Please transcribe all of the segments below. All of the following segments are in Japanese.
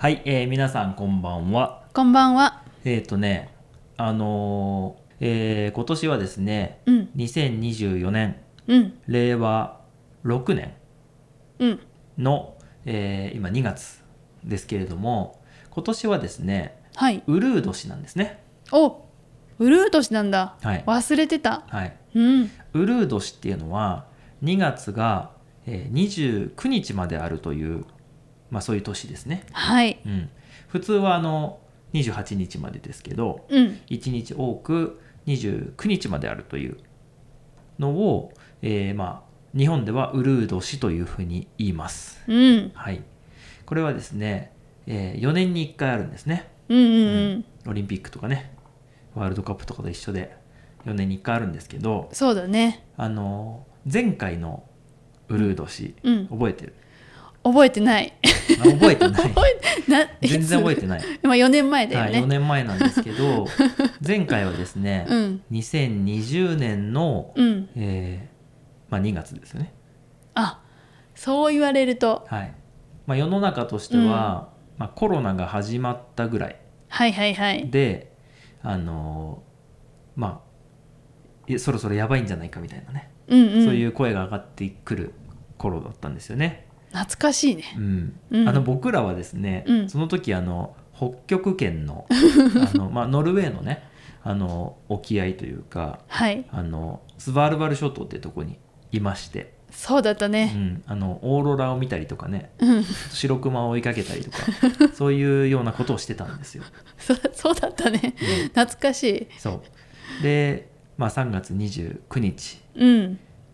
はい、えー、皆さんこんばんは。こんばんは。えっ、ー、とね、あのー、えー、今年はですね、うん、2024年、うん、令和6年の、うん、えー、今2月ですけれども、今年はですね、はい、ウルー年なんですね。お、ウルー年なんだ。はい、忘れてた。はい。うん、ウルー年っていうのは2月が、えー、29日まであるという。まあ、そういう年ですね。はい、うん、普通はあの28日までですけど、うん、1日多く29日まであるというのを、えー、まあ、日本ではウルード氏というふうに言います。うん、はい、これはですね、えー、4年に1回あるんですね、うんオリンピックとかねワールドカップとかと一緒で4年に1回あるんですけどそうだねあの前回のウルード氏、うん、覚えてる、うん覚えてない覚えてない 全然覚えてない今4年前だよね、はい、4年前なんですけど 前回はですね、うん、2020年の、うん、えー、まあ、2月ですよねあそう言われると、はいまあ、世の中としては、うん、まあ、コロナが始まったぐらいはいはいはいであのー、まあそろそろやばいんじゃないかみたいなね、うんうん、そういう声が上がってくる頃だったんですよね懐かしいね、うん、あの僕らはですね、うん、その時あの北極圏の あの、まあ、ノルウェーのねあの沖合というか、はい、あのスバルバル諸島っていうとこにいましてそうだったね、うん、あのオーロラを見たりとかね、うん、白熊を追いかけたりとか そういうようなことをしてたんですよ。そそうだったね、うん、懐かしいそうで、まあ、3月29日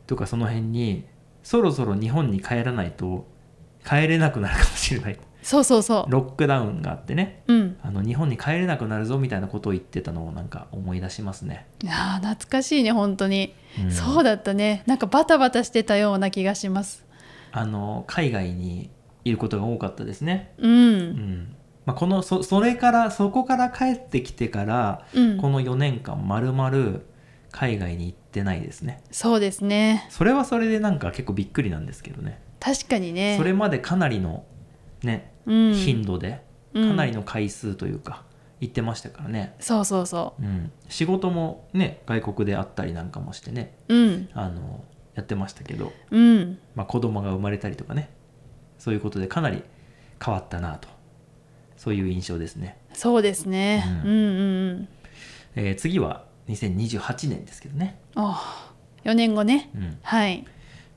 とかその辺にそろそろ日本に帰らないと帰れなくなるかもしれないそうそうそうロックダウンがあってね、うん、あの日本に帰れなくなるぞみたいなことを言ってたのをなんか思い出しますねいや懐かしいね本当に、うん、そうだったねなんかバタバタしてたような気がしますあの海外にいることが多かったですねうん、うんまあ、このそそれからそこから帰ってきてから、うん、この4年間まるまる海外に行ってないですねそうですねそれはそれでなんか結構びっくりなんですけどね確かにねそれまでかなりのね、うん、頻度でかなりの回数というか、行ってましたからね、そうそうそう、うん、仕事もね外国であったりなんかもしてね、うん、あのやってましたけど、うんまあ、子供が生まれたりとかねそういうことでかなり変わったなとそういう印象ですねそうですね、うん、うんうんうんえー、次は2028年ですけどねああ4年後ね、うん、はい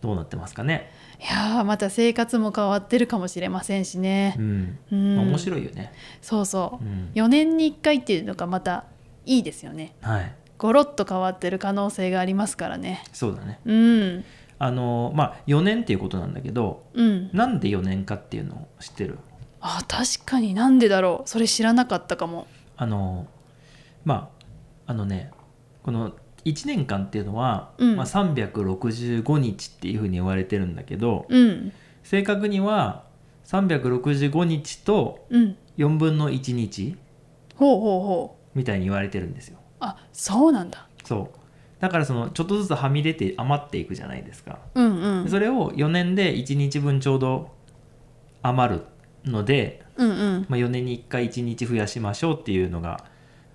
どうなってますかねいやまた生活も変わってるかもしれませんしね、うん、うん、面白いよねそうそう、うん、4年に1回っていうのがまたいいですよねはいゴロッと変わってる可能性がありますからねそうだねうんあのまあ4年っていうことなんだけど、うん、なんで4年かっていうのを知ってるあ確かになんでだろうそれ知らなかったかもあのまああのねこの1年間っていうのは、うんまあ、365日っていうふうに言われてるんだけど、うん正確には365日と4分の1日ほうほうほうみたいに言われてるんですよ。あそうなんだそうだからそのちょっとずつはみ出て余っていくじゃないですか。うんうんそれを4年で1日分ちょうど余るので、うんうんまあ、4年に1回1日増やしましょうっていうのが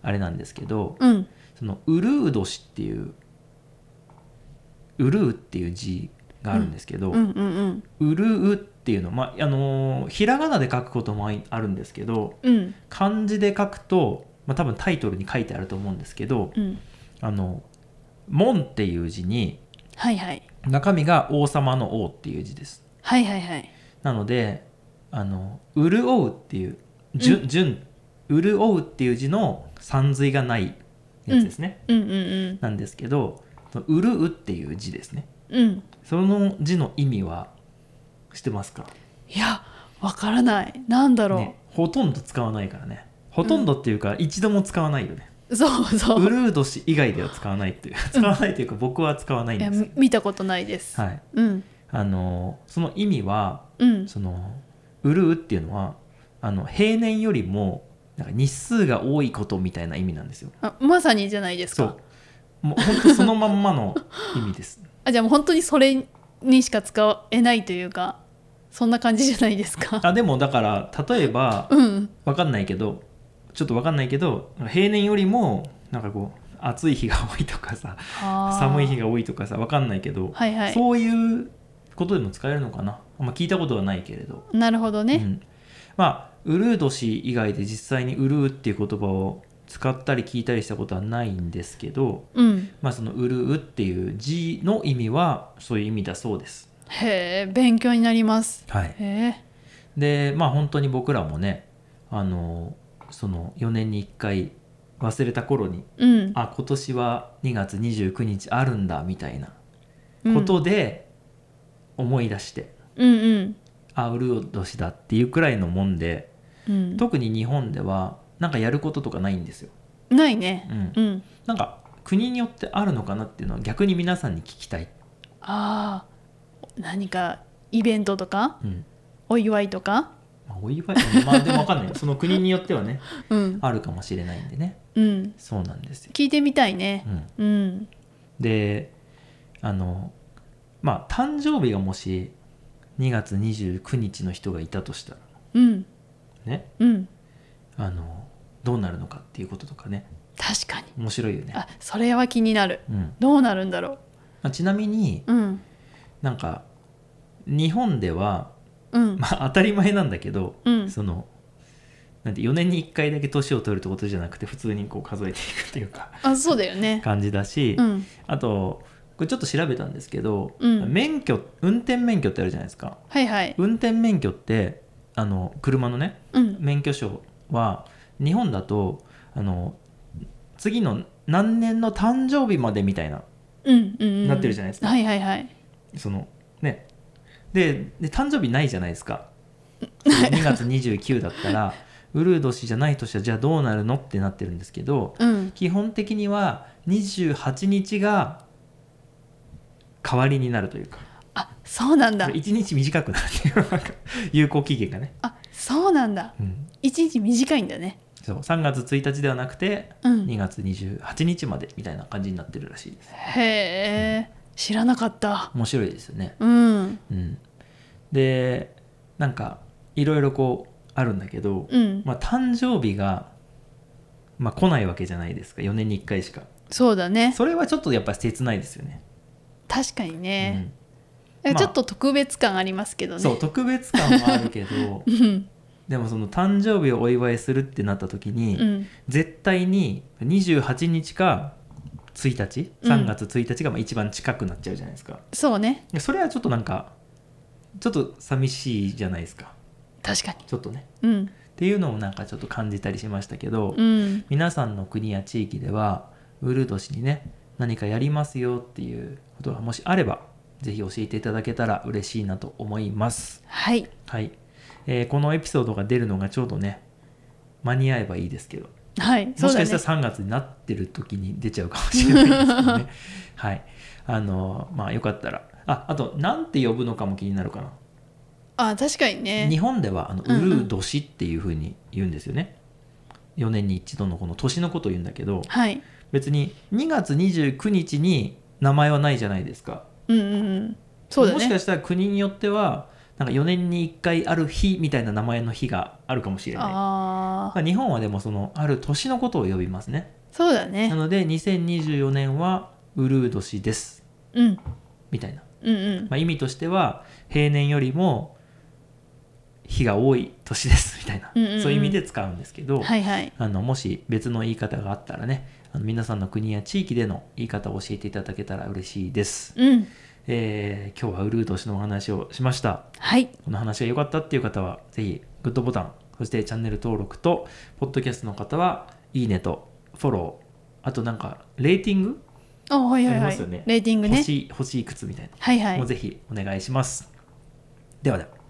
あれなんですけどうんそのウルード氏っていうウルーっていう字があるんですけど、うんうんうん、ウルっていうのまああのー、ひらがなで書くこともあるんですけど、うん、漢字で書くと、まあ、多分タイトルに書いてあると思うんですけど、うん、あの門っていう字に、はいはい、中身が王様の王っていう字です。はいはいはい、なのであの潤うっていう潤、うん、潤うっていう字のさんずいがないやつですね、なんですけど「潤う」っていう字ですね、うん、その字の意味はしてますかいやわからないなんだろう、ね、ほとんど使わないからねほとんどっていうか、一度も使わないよねそうそうウルード氏以外では使わないっていう使わないというか僕は使わないんです見たことないですはい、うん、あのその意味は、うん、そのウルーっていうのはあの平年よりもなんか日数が多いことみたいな意味なんですよあまさにじゃないですかそうもう本当そのまんまの意味です あじゃあもう本当にそれにしか使えないというかそんな感じじゃないですかあでもだから例えば、うん、分かんないけどちょっと分かんないけど平年よりもなんかこう暑い日が多いとかさ寒い日が多いとかさ分かんないけど、はいはい、そういうことでも使えるのかな、まあ、聞いたことはないけれどなるほどね、うん、まあウルー年以外で実際にウルーっていう言葉を使ったり聞いたりしたことはないんですけど、うん、まあそのウルーっていう字の意味はそういう意味だそうです。へえ勉強になります。はい、でまあ本当に僕らもねあのその4年に1回忘れた頃に、うん、あ今年は2月29日あるんだみたいなことで思い出して、うんうんうん、あうるお年だっていうくらいのもんで特に日本ではなんかやることとかないんですよ。ないね。うん。うん、なんか国によってあるのかなっていうのは逆に皆さんに聞きたい。ああ、何かイベントとか、うん、お祝いとか。お祝い、まあでもわかんない。その国によってはね、うん、あるかもしれないんでね。うん。そうなんですよ。聞いてみたいね。うん。うん、で、あのまあ誕生日がもし2月29日の人がいたとしたら、うん、ね、うん、あのどうなるのかっていうこととかね確かに面白いよねあそれは気になる、うん、どうなるんだろう、あ、ちなみに、うん、なんか日本では、うん、まあ、当たり前なんだけど、うん、そのなんて4年に1回だけ年を取るってことじゃなくて普通にこう数えていくっていうかあそうだよね感じだし、うん、あとこれちょっと調べたんですけど、うん、免許運転免許ってあるじゃないですか、はいはい、運転免許ってあの車のね、うん、免許証は日本だとあの次の何年の誕生日までみたいな、うんうんうん、なってるじゃないですか。はいはいはい。そのねでで誕生日ないじゃないですか。2月29だったらウルー年じゃない年はじゃあどうなるのってなってるんですけど、うん、基本的には28日が代わりになるというか。あそうなんだ1日短くなるっていう有効期限がねあそうなんだ、うん、1日短いんだねそう3月1日ではなくて、2月28日までみたいな感じになってるらしいですへえ、うん、知らなかった面白いですよねうん、うん、でなんかいろいろこうあるんだけど、うん、まあ、誕生日が、まあ、来ないわけじゃないですか4年に1回しかそうだねそれはちょっとやっぱ切ないですよね確かにね、まあ、ちょっと特別感ありますけどねそう特別感はあるけど、うん、でもその誕生日をお祝いするってなった時に、うん、絶対に28日か1日3月1日がまあ一番近くなっちゃうじゃないですか、うん、そうねそれはちょっとなんかちょっと寂しいじゃないですか確かにちょっとね、うん、っていうのもなんかちょっと感じたりしましたけど、うん、皆さんの国や地域ではウル年にね何かやりますよっていうことがもしあればぜひ教えていただけたら嬉しいなと思います。はい。はい。えー、このエピソードが出るのがちょうどね、間に合えばいいですけど。はい、もしかしたら3月になってる時に出ちゃうかもしれないですけどね。はい。あの、まあよかったら。あ、あと、なんて呼ぶのかも気になるかな。あ確かにね。日本では、あの、うるう年っていうふうに言うんですよね。うんうん、4年に一度のこの年のことを言うんだけど、はい、別に2月29日に名前はないじゃないですか。うんうんうんそうねもしかしたら国によってはなんか4年に1回ある日みたいな名前の日があるかもしれないあ日本はでもそのある年のことを呼びますねそうだねなので2024年はウルー年ですうんみたいな、うんうんまあ、意味としては平年よりも日が多い年ですみたいな、うんうんうんそういう意味で使うんですけど、はいはいあのもし別の言い方があったらねあの皆さんの国や地域での言い方を教えていただけたら嬉しいです。うんえー、今日はウルート氏のお話をしました。はい。この話が良かったっていう方は、ぜひグッドボタン、そしてチャンネル登録と、ポッドキャストの方は、いいねとフォロー、あとなんか、レーティングあ、はいはいはい。ね、レーティングね。星、星いくつみたいな。はいはい。もうぜひお願いします。ではでは。